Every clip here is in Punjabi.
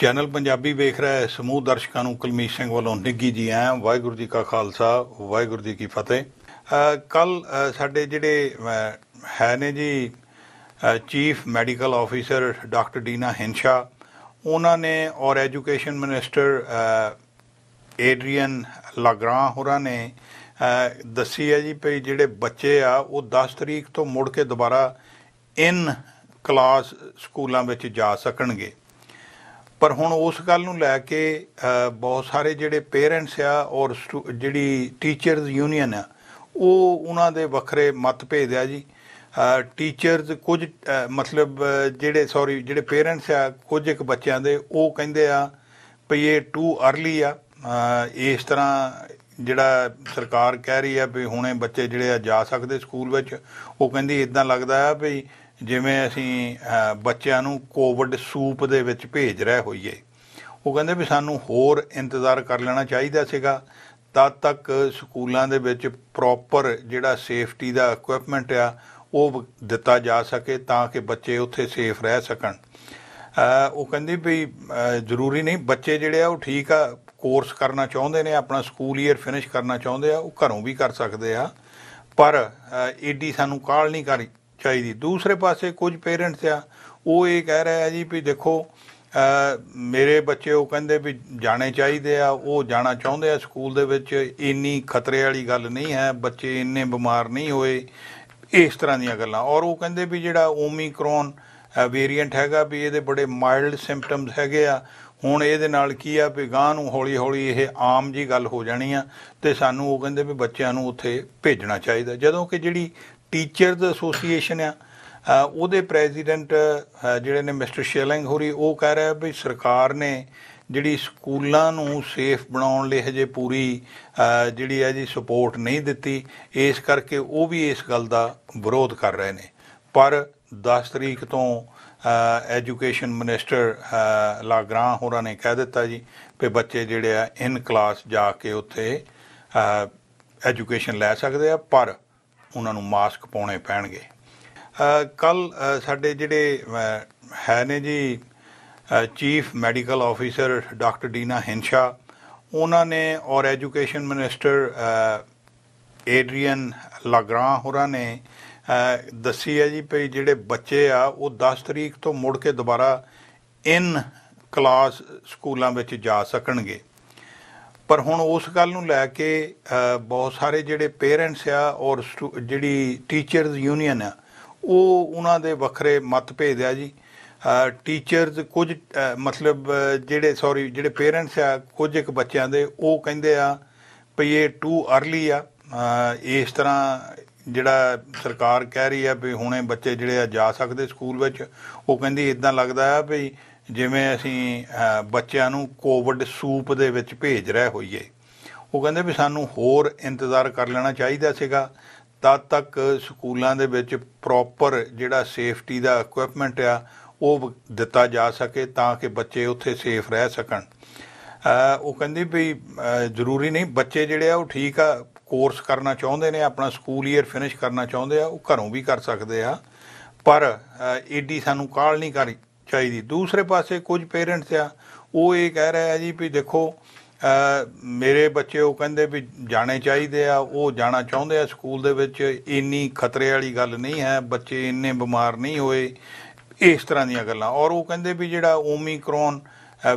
ਚੈਨਲ ਪੰਜਾਬੀ ਵੇਖ ਰਿਹਾ ਸਮੂਹ ਦਰਸ਼ਕਾਂ ਨੂੰ ਕਲਮੀ ਸਿੰਘ ਵੱਲੋਂ ਨਿੱਗੀ ਜੀ ਆਇਆਂ ਵਾਹਿਗੁਰੂ ਜੀ ਕਾ ਖਾਲਸਾ ਵਾਹਿਗੁਰੂ ਜੀ ਕੀ ਫਤਿਹ ਕੱਲ ਸਾਡੇ ਜਿਹੜੇ ਹੈ ਨੇ ਜੀ ਚੀਫ ਮੈਡੀਕਲ ਆਫੀਸਰ ਡਾਕਟਰ ਡੀਨਾ ਹਿੰਸ਼ਾ ਉਹਨਾਂ ਨੇ ਔਰ ਐਜੂਕੇਸ਼ਨ ਮਿਨਿਸਟਰ ਐਡਰੀਅਨ ਲਾਗਰਾਂ ਹੋਰਾਂ ਨੇ ਦੱਸੀ ਹੈ ਜੀ ਭਈ ਜਿਹੜੇ ਬੱਚੇ ਆ ਉਹ 10 ਤਰੀਕ ਤੋਂ ਮੁੜ ਕੇ ਦੁਬਾਰਾ ਇਨ ਕਲਾਸ ਸਕੂਲਾਂ ਵਿੱਚ ਜਾ ਸਕਣਗੇ ਪਰ ਹੁਣ ਉਸ ਗੱਲ ਨੂੰ ਲੈ ਕੇ ਬਹੁਤ ਸਾਰੇ ਜਿਹੜੇ ਪੇਰੈਂਟਸ ਆ ਔਰ ਜਿਹੜੀ ਟੀਚਰਸ ਯੂਨੀਅਨ ਆ ਉਹ ਉਹਨਾਂ ਦੇ ਵੱਖਰੇ ਮਤ ਭੇਜ ਆ ਜੀ ਟੀਚਰਸ ਕੁਝ ਮਤਲਬ ਜਿਹੜੇ ਸੌਰੀ ਜਿਹੜੇ ਪੇਰੈਂਟਸ ਆ ਕੁਝ ਇੱਕ ਬੱਚਿਆਂ ਦੇ ਉਹ ਕਹਿੰਦੇ ਆ ਵੀ ਇਹ ਟੂ अर्ਲੀ ਆ ਇਸ ਤਰ੍ਹਾਂ ਜਿਹੜਾ ਸਰਕਾਰ ਕਹਿ ਰਹੀ ਆ ਵੀ ਹੁਣੇ ਬੱਚੇ ਜਿਹੜੇ ਆ ਜਾ ਸਕਦੇ ਸਕੂਲ ਵਿੱਚ ਉਹ ਕਹਿੰਦੀ ਇਦਾਂ ਲੱਗਦਾ ਆ ਵੀ ਜਿਵੇਂ ਅਸੀਂ ਬੱਚਿਆਂ ਨੂੰ ਕੋਵਿਡ ਸੂਪ ਦੇ ਵਿੱਚ ਭੇਜ ਰਹੇ ਹੋਈਏ ਉਹ ਕਹਿੰਦੇ ਵੀ ਸਾਨੂੰ ਹੋਰ ਇੰਤਜ਼ਾਰ ਕਰ ਲੈਣਾ ਚਾਹੀਦਾ ਸੀਗਾ ਤਦ ਤੱਕ ਸਕੂਲਾਂ ਦੇ ਵਿੱਚ ਪ੍ਰੋਪਰ ਜਿਹੜਾ ਸੇਫਟੀ ਦਾ ਇਕਵਿਪਮੈਂਟ ਆ ਉਹ ਦਿੱਤਾ ਜਾ ਸਕੇ ਤਾਂ ਕਿ ਬੱਚੇ ਉੱਥੇ ਸੇਫ ਰਹਿ ਸਕਣ ਉਹ ਕਹਿੰਦੇ ਵੀ ਜ਼ਰੂਰੀ ਨਹੀਂ ਬੱਚੇ ਜਿਹੜੇ ਆ ਉਹ ਠੀਕ ਆ ਕੋਰਸ ਕਰਨਾ ਚਾਹੁੰਦੇ ਨੇ ਆਪਣਾ ਸਕੂਲ ਈਅਰ ਫਿਨਿਸ਼ ਕਰਨਾ ਚਾਹੁੰਦੇ ਆ ਉਹ ਘਰੋਂ ਵੀ ਕਰ ਸਕਦੇ ਆ ਪਰ ਏਡੀ ਸਾਨੂੰ ਕਾਲ ਨਹੀਂ ਕਰੀ ਚਾਹੀਦੀ ਦੂਸਰੇ ਪਾਸੇ ਕੁਝ ਪੇਰੈਂਟਸ ਆ ਉਹ ਇਹ ਕਹਿ ਰਹੇ ਆ ਜੀ ਵੀ ਦੇਖੋ ਮੇਰੇ ਬੱਚੇ ਉਹ ਕਹਿੰਦੇ ਵੀ ਜਾਣੇ ਚਾਹੀਦੇ ਆ ਉਹ ਜਾਣਾ ਚਾਹੁੰਦੇ ਆ ਸਕੂਲ ਦੇ ਵਿੱਚ ਇੰਨੀ ਖਤਰੇ ਵਾਲੀ ਗੱਲ ਨਹੀਂ ਹੈ ਬੱਚੇ ਇੰਨੇ ਬਿਮਾਰ ਨਹੀਂ ਹੋਏ ਇਸ ਤਰ੍ਹਾਂ ਦੀਆਂ ਗੱਲਾਂ ਔਰ ਉਹ ਕਹਿੰਦੇ ਵੀ ਜਿਹੜਾ ਓਮਿਕਰੋਨ ਵੇਰੀਐਂਟ ਹੈਗਾ ਵੀ ਇਹਦੇ ਬੜੇ ਮਾਈਲਡ ਸਿੰਪਟਮਸ ਹੈਗੇ ਆ ਹੁਣ ਇਹਦੇ ਨਾਲ ਕੀ ਆ ਵੀ ਗਾਂ ਨੂੰ ਹੌਲੀ ਹੌਲੀ ਇਹ ਆਮ ਜੀ ਗੱਲ ਹੋ ਜਾਣੀ ਆ ਤੇ ਸਾਨੂੰ ਉਹ ਕਹਿੰਦੇ ਵੀ ਬੱਚਿਆਂ ਨੂੰ ਉੱਥੇ ਭੇਜਣਾ ਚਾਹੀਦਾ ਜਦੋਂ ਕਿ ਜਿਹੜੀ ਟੀਚਰਸ ਐਸੋਸੀਏਸ਼ਨ ਆ ਉਹਦੇ ਪ੍ਰੈਜ਼ੀਡੈਂਟ ਜਿਹੜੇ ਨੇ ਮਿਸਟਰ ਸ਼ੇਲਿੰਗ ਹੋਰੀ ਉਹ ਕਹਿ ਰਿਹਾ ਵੀ ਸਰਕਾਰ ਨੇ ਜਿਹੜੀ ਸਕੂਲਾਂ ਨੂੰ ਸੇਫ ਬਣਾਉਣ ਲਈ ਹਜੇ ਪੂਰੀ ਜਿਹੜੀ ਹੈ ਜੀ ਸਪੋਰਟ ਨਹੀਂ ਦਿੱਤੀ ਇਸ ਕਰਕੇ ਉਹ ਵੀ ਇਸ ਗੱਲ ਦਾ ਵਿਰੋਧ ਕਰ ਰਹੇ ਨੇ ਪਰ 10 ਤਰੀਕ ਤੋਂ ਐਜੂਕੇਸ਼ਨ ਮਿਨਿਸਟਰ ਲਾਗਰਾਂ ਹੋਰਾਂ ਨੇ ਕਹਿ ਦਿੱਤਾ ਜੀ ਕਿ ਬੱਚੇ ਜਿਹੜੇ ਆ ਇਨ ਕਲਾਸ ਜਾ ਕੇ ਉੱਥੇ ਐਜੂਕੇਸ਼ਨ ਲੈ ਸਕਦੇ ਆ ਪਰ ਉਹਨਾਂ ਨੂੰ ਮਾਸਕ ਪਾਉਣੇ ਪੈਣਗੇ ਕੱਲ ਸਾਡੇ ਜਿਹੜੇ ਹੈ ਨੇ ਜੀ ਚੀਫ ਮੈਡੀਕਲ ਆਫੀਸਰ ਡਾਕਟਰ ਡੀਨਾ ਹਿੰਸ਼ਾ ਉਹਨਾਂ ਨੇ ਔਰ ਐਜੂਕੇਸ਼ਨ ਮਿਨਿਸਟਰ ਐਡਰੀਅਨ ਲਾਗਰਾਂ ਹੋਰਾਂ ਨੇ ਦੱਸੀ ਹੈ ਜੀ ਭਈ ਜਿਹੜੇ ਬੱਚੇ ਆ ਉਹ 10 ਤਰੀਕ ਤੋਂ ਮੁੜ ਕੇ ਦੁਬਾਰਾ ਇਨ ਕਲਾਸ ਸਕੂਲਾਂ ਵਿੱਚ ਜਾ ਸਕਣਗੇ ਪਰ ਹੁਣ ਉਸ ਗੱਲ ਨੂੰ ਲੈ ਕੇ ਬਹੁਤ ਸਾਰੇ ਜਿਹੜੇ ਪੇਰੈਂਟਸ ਆ ਔਰ ਜਿਹੜੀ ਟੀਚਰਸ ਯੂਨੀਅਨ ਆ ਉਹ ਉਹਨਾਂ ਦੇ ਵੱਖਰੇ ਮਤ ਭੇਜਿਆ ਜੀ ਟੀਚਰਸ ਕੁਝ ਮਤਲਬ ਜਿਹੜੇ ਸੌਰੀ ਜਿਹੜੇ ਪੇਰੈਂਟਸ ਆ ਕੁਝ ਇੱਕ ਬੱਚਿਆਂ ਦੇ ਉਹ ਕਹਿੰਦੇ ਆ ਵੀ ਇਹ ਟੂ अर्ਲੀ ਆ ਇਸ ਤਰ੍ਹਾਂ ਜਿਹੜਾ ਸਰਕਾਰ ਕਹਿ ਰਹੀ ਆ ਵੀ ਹੁਣੇ ਬੱਚੇ ਜਿਹੜੇ ਆ ਜਾ ਸਕਦੇ ਸਕੂਲ ਵਿੱਚ ਉਹ ਕਹਿੰਦੀ ਇਦਾਂ ਲੱਗਦਾ ਆ ਵੀ ਜਿਵੇਂ ਅਸੀਂ ਬੱਚਿਆਂ ਨੂੰ ਕੋਵਿਡ ਸੂਪ ਦੇ ਵਿੱਚ ਭੇਜ ਰਹੇ ਹੋਈਏ ਉਹ ਕਹਿੰਦੇ ਵੀ ਸਾਨੂੰ ਹੋਰ ਇੰਤਜ਼ਾਰ ਕਰ ਲੈਣਾ ਚਾਹੀਦਾ ਸੀਗਾ ਤਦ ਤੱਕ ਸਕੂਲਾਂ ਦੇ ਵਿੱਚ ਪ੍ਰੋਪਰ ਜਿਹੜਾ ਸੇਫਟੀ ਦਾ ਇਕਵਿਪਮੈਂਟ ਆ ਉਹ ਦਿੱਤਾ ਜਾ ਸਕੇ ਤਾਂ ਕਿ ਬੱਚੇ ਉੱਥੇ ਸੇਫ ਰਹਿ ਸਕਣ ਉਹ ਕਹਿੰਦੇ ਵੀ ਜ਼ਰੂਰੀ ਨਹੀਂ ਬੱਚੇ ਜਿਹੜੇ ਆ ਉਹ ਠੀਕ ਆ ਕੋਰਸ ਕਰਨਾ ਚਾਹੁੰਦੇ ਨੇ ਆਪਣਾ ਸਕੂਲ ਈਅਰ ਫਿਨਿਸ਼ ਕਰਨਾ ਚਾਹੁੰਦੇ ਆ ਉਹ ਘਰੋਂ ਵੀ ਕਰ ਸਕਦੇ ਆ ਪਰ ਏਡੀ ਸਾਨੂੰ ਕਾਲ ਨਹੀਂ ਕਰੀ ਚਾਹੀਦੀ ਦੂਸਰੇ ਪਾਸੇ ਕੁਝ ਪੇਰੈਂਟਸ ਆ ਉਹ ਇਹ ਕਹਿ ਰਿਹਾ ਜੀ ਵੀ ਦੇਖੋ ਮੇਰੇ ਬੱਚੇ ਉਹ ਕਹਿੰਦੇ ਵੀ ਜਾਣੇ ਚਾਹੀਦੇ ਆ ਉਹ ਜਾਣਾ ਚਾਹੁੰਦੇ ਆ ਸਕੂਲ ਦੇ ਵਿੱਚ ਇੰਨੀ ਖਤਰੇ ਵਾਲੀ ਗੱਲ ਨਹੀਂ ਹੈ ਬੱਚੇ ਇੰਨੇ ਬਿਮਾਰ ਨਹੀਂ ਹੋਏ ਇਸ ਤਰ੍ਹਾਂ ਦੀਆਂ ਗੱਲਾਂ ਔਰ ਉਹ ਕਹਿੰਦੇ ਵੀ ਜਿਹੜਾ ਓਮਿਕਰੋਨ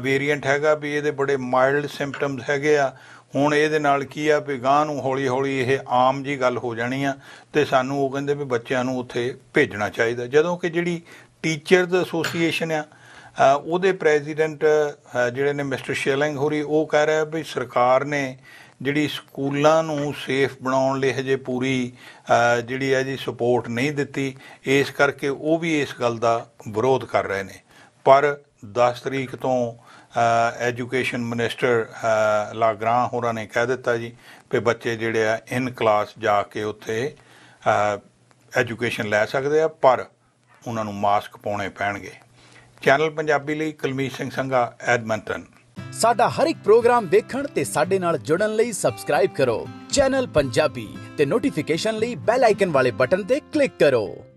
ਵੇਰੀਐਂਟ ਹੈਗਾ ਵੀ ਇਹਦੇ ਬੜੇ ਮਾਈਲਡ ਸਿੰਪਟਮਸ ਹੈਗੇ ਆ ਹੁਣ ਇਹਦੇ ਨਾਲ ਕੀ ਆ ਵੀ ਗਾਂ ਨੂੰ ਹੌਲੀ ਹੌਲੀ ਇਹ ਆਮ ਜੀ ਗੱਲ ਹੋ ਜਾਣੀ ਆ ਤੇ ਸਾਨੂੰ ਉਹ ਕਹਿੰਦੇ ਵੀ ਬੱਚਿਆਂ ਨੂੰ ਉੱਥੇ ਭੇਜਣਾ ਚਾਹੀਦਾ ਜਦੋਂ ਕਿ ਜਿਹੜੀ ਟੀਚਰਸ ਐਸੋਸੀਏਸ਼ਨ ਆ ਉਹਦੇ ਪ੍ਰੈਜ਼ੀਡੈਂਟ ਜਿਹੜੇ ਨੇ ਮਿਸਟਰ ਸ਼ੇਲਿੰਗ ਹੋਰੀ ਉਹ ਕਹਿ ਰਿਹਾ ਵੀ ਸਰਕਾਰ ਨੇ ਜਿਹੜੀ ਸਕੂਲਾਂ ਨੂੰ ਸੇਫ ਬਣਾਉਣ ਲਈ ਹਜੇ ਪੂਰੀ ਜਿਹੜੀ ਹੈ ਜੀ ਸਪੋਰਟ ਨਹੀਂ ਦਿੱਤੀ ਇਸ ਕਰਕੇ ਉਹ ਵੀ ਇਸ ਗੱਲ ਦਾ ਵਿਰੋਧ ਕਰ ਰਹੇ ਨੇ ਪਰ 10 ਤਰੀਕ ਤੋਂ ਐਜੂਕੇਸ਼ਨ ਮਿਨਿਸਟਰ ਲਾਗਰਾਂ ਹੋਰਾਂ ਨੇ ਕਹਿ ਦਿੱਤਾ ਜੀ ਕਿ ਬੱਚੇ ਜਿਹੜੇ ਆ ਇਨ ਕਲਾਸ ਜਾ ਕੇ ਉੱਥੇ ਐਜੂਕੇਸ਼ਨ ਲੈ ਸਕਦੇ ਆ ਪਰ ਉਹਨਾਂ ਨੂੰ ਮਾਸਕ ਪਾਉਣੇ ਪੈਣਗੇ ਚੈਨਲ ਪੰਜਾਬੀ ਲਈ ਕਲਮੀਤ ਸਿੰਘ ਸੰਘਾ ਐਡਮੰਟਨ ਸਾਡਾ ਹਰ ਇੱਕ ਪ੍ਰੋਗਰਾਮ ਦੇਖਣ ਤੇ ਸਾਡੇ ਨਾਲ ਜੁੜਨ ਲਈ ਸਬਸਕ੍ਰਾਈਬ ਕਰੋ ਚੈਨਲ ਪੰਜਾਬੀ ਤੇ ਨੋਟੀਫਿਕੇਸ਼ਨ ਲਈ ਬੈਲ ਆਈਕਨ ਵਾਲੇ ਬਟਨ ਤੇ ਕਲਿੱਕ ਕਰੋ